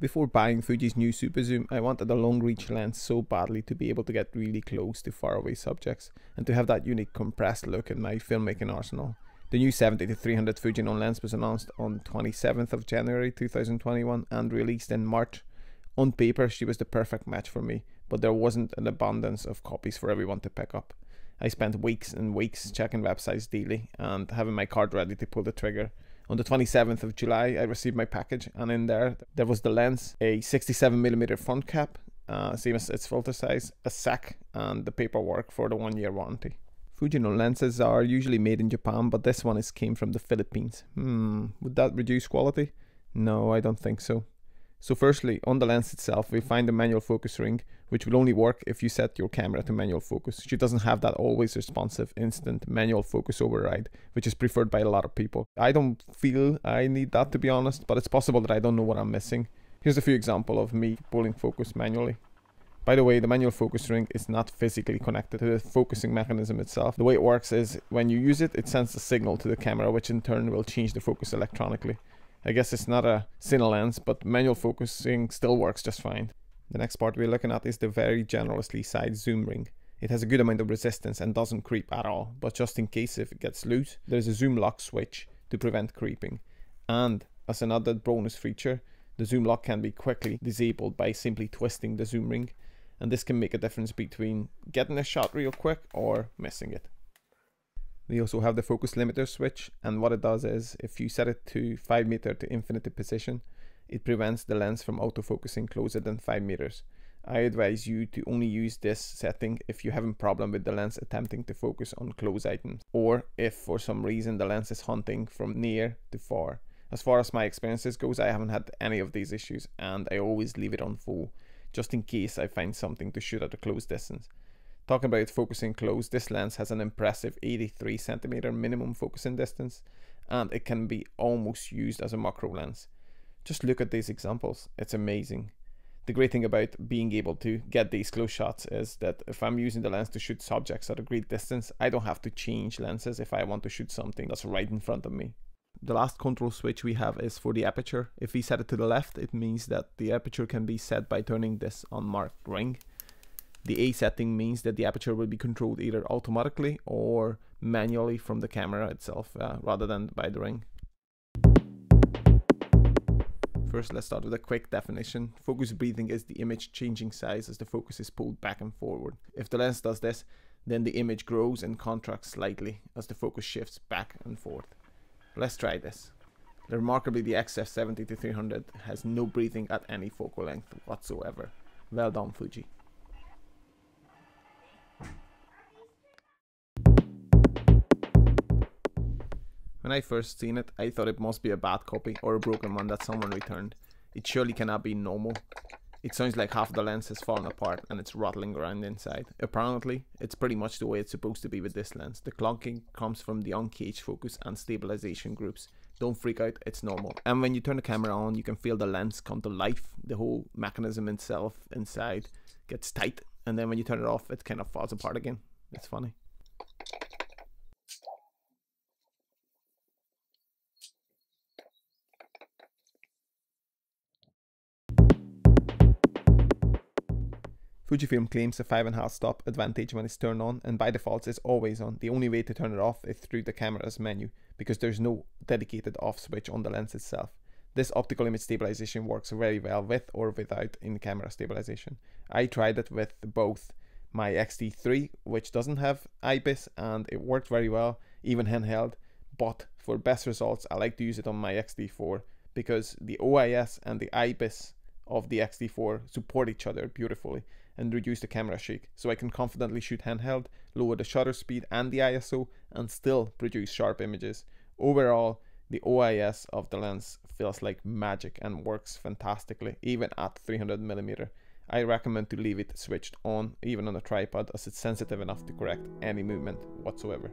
Before buying Fuji's new super zoom, I wanted a long reach lens so badly to be able to get really close to faraway subjects and to have that unique compressed look in my filmmaking arsenal. The new 70-300 Fujinon lens was announced on 27th of January 2021 and released in March on paper, she was the perfect match for me, but there wasn't an abundance of copies for everyone to pick up. I spent weeks and weeks checking websites daily and having my card ready to pull the trigger. On the 27th of July, I received my package, and in there, there was the lens, a 67 millimeter front cap, uh, same as its filter size, a sack, and the paperwork for the one year warranty. Fujinon lenses are usually made in Japan, but this one is came from the Philippines. Hmm, would that reduce quality? No, I don't think so. So firstly, on the lens itself, we find the manual focus ring, which will only work if you set your camera to manual focus. She doesn't have that always responsive instant manual focus override, which is preferred by a lot of people. I don't feel I need that to be honest, but it's possible that I don't know what I'm missing. Here's a few example of me pulling focus manually. By the way, the manual focus ring is not physically connected to the focusing mechanism itself. The way it works is when you use it, it sends a signal to the camera, which in turn will change the focus electronically. I guess it's not a cine lens, but manual focusing still works just fine. The next part we're looking at is the very generously sized zoom ring. It has a good amount of resistance and doesn't creep at all, but just in case if it gets loose, there's a zoom lock switch to prevent creeping. And as another bonus feature, the zoom lock can be quickly disabled by simply twisting the zoom ring, and this can make a difference between getting a shot real quick or missing it. We also have the focus limiter switch and what it does is if you set it to 5 meter to infinity position it prevents the lens from autofocusing closer than 5 meters. I advise you to only use this setting if you have a problem with the lens attempting to focus on close items or if for some reason the lens is hunting from near to far. As far as my experiences goes I haven't had any of these issues and I always leave it on full just in case I find something to shoot at a close distance. Talking about focusing close, this lens has an impressive 83 centimeter minimum focusing distance and it can be almost used as a macro lens. Just look at these examples, it's amazing. The great thing about being able to get these close shots is that if I'm using the lens to shoot subjects at a great distance, I don't have to change lenses if I want to shoot something that's right in front of me. The last control switch we have is for the aperture. If we set it to the left, it means that the aperture can be set by turning this unmarked ring. The A setting means that the aperture will be controlled either automatically or manually from the camera itself uh, rather than by the ring. First, let's start with a quick definition. Focus breathing is the image changing size as the focus is pulled back and forward. If the lens does this, then the image grows and contracts slightly as the focus shifts back and forth. Let's try this. Remarkably, the XF70-300 has no breathing at any focal length whatsoever. Well done, Fuji. When I first seen it, I thought it must be a bad copy or a broken one that someone returned. It surely cannot be normal. It sounds like half the lens has fallen apart and it's rattling around inside. Apparently, it's pretty much the way it's supposed to be with this lens. The clunking comes from the on-cage focus and stabilization groups. Don't freak out, it's normal. And when you turn the camera on, you can feel the lens come to life. The whole mechanism itself inside gets tight. And then when you turn it off, it kind of falls apart again. It's funny. Fujifilm claims a 5.5 stop advantage when it's turned on, and by default it's always on. The only way to turn it off is through the camera's menu, because there's no dedicated off switch on the lens itself. This optical image stabilization works very well with or without in-camera stabilization. I tried it with both my X-T3, which doesn't have IBIS, and it worked very well, even handheld, but for best results, I like to use it on my X-T4, because the OIS and the IBIS of the X-T4 support each other beautifully and reduce the camera shake, so I can confidently shoot handheld, lower the shutter speed and the ISO, and still produce sharp images. Overall, the OIS of the lens feels like magic and works fantastically, even at 300mm. I recommend to leave it switched on, even on a tripod, as it's sensitive enough to correct any movement whatsoever.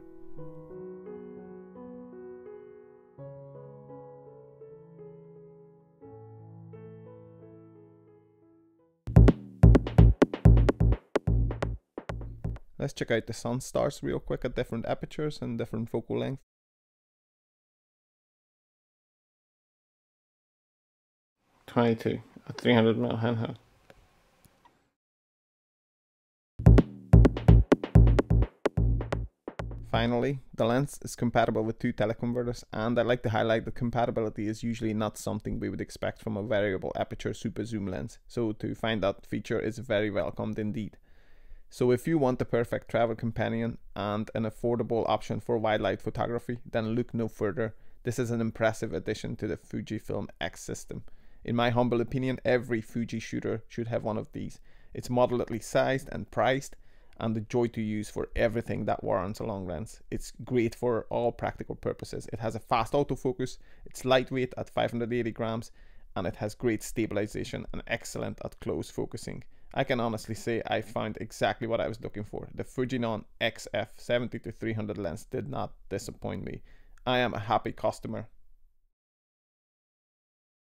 Let's check out the sun stars real quick at different apertures and different focal length. Twenty-two a three hundred mil handheld. Finally, the lens is compatible with two teleconverters and I'd like to highlight that compatibility is usually not something we would expect from a variable aperture super zoom lens, so to find that feature is very welcomed indeed. So if you want the perfect travel companion and an affordable option for wildlife photography, then look no further. This is an impressive addition to the Fujifilm X system. In my humble opinion, every Fuji shooter should have one of these. It's moderately sized and priced and the joy to use for everything that warrants a long lens. It's great for all practical purposes. It has a fast autofocus, it's lightweight at 580 grams, and it has great stabilization and excellent at close focusing. I can honestly say I found exactly what I was looking for. The Fujinon XF 70-300 lens did not disappoint me. I am a happy customer.